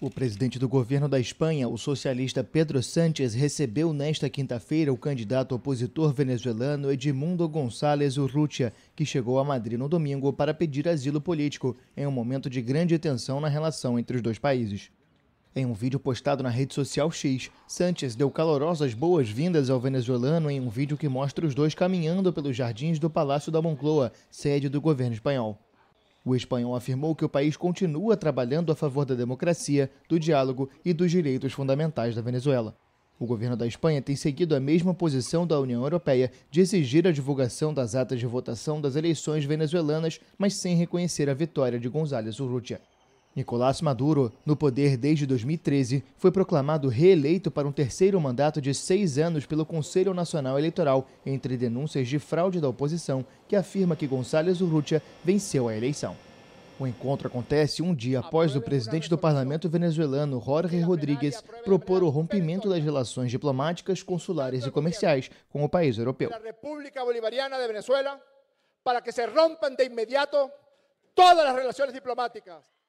O presidente do governo da Espanha, o socialista Pedro Sánchez, recebeu nesta quinta-feira o candidato opositor venezuelano Edmundo González Urrutia, que chegou a Madrid no domingo para pedir asilo político, em um momento de grande tensão na relação entre os dois países. Em um vídeo postado na rede social X, Sánchez deu calorosas boas-vindas ao venezuelano em um vídeo que mostra os dois caminhando pelos jardins do Palácio da Moncloa, sede do governo espanhol. O espanhol afirmou que o país continua trabalhando a favor da democracia, do diálogo e dos direitos fundamentais da Venezuela. O governo da Espanha tem seguido a mesma posição da União Europeia de exigir a divulgação das atas de votação das eleições venezuelanas, mas sem reconhecer a vitória de González Urrutia. Nicolás Maduro, no poder desde 2013, foi proclamado reeleito para um terceiro mandato de seis anos pelo Conselho Nacional Eleitoral, entre denúncias de fraude da oposição, que afirma que Gonçalves Urrutia venceu a eleição. O encontro acontece um dia após o presidente do parlamento venezuelano, Jorge Rodríguez, propor o rompimento das relações diplomáticas, consulares e comerciais com o país europeu. Para que se de imediato todas as relações diplomáticas.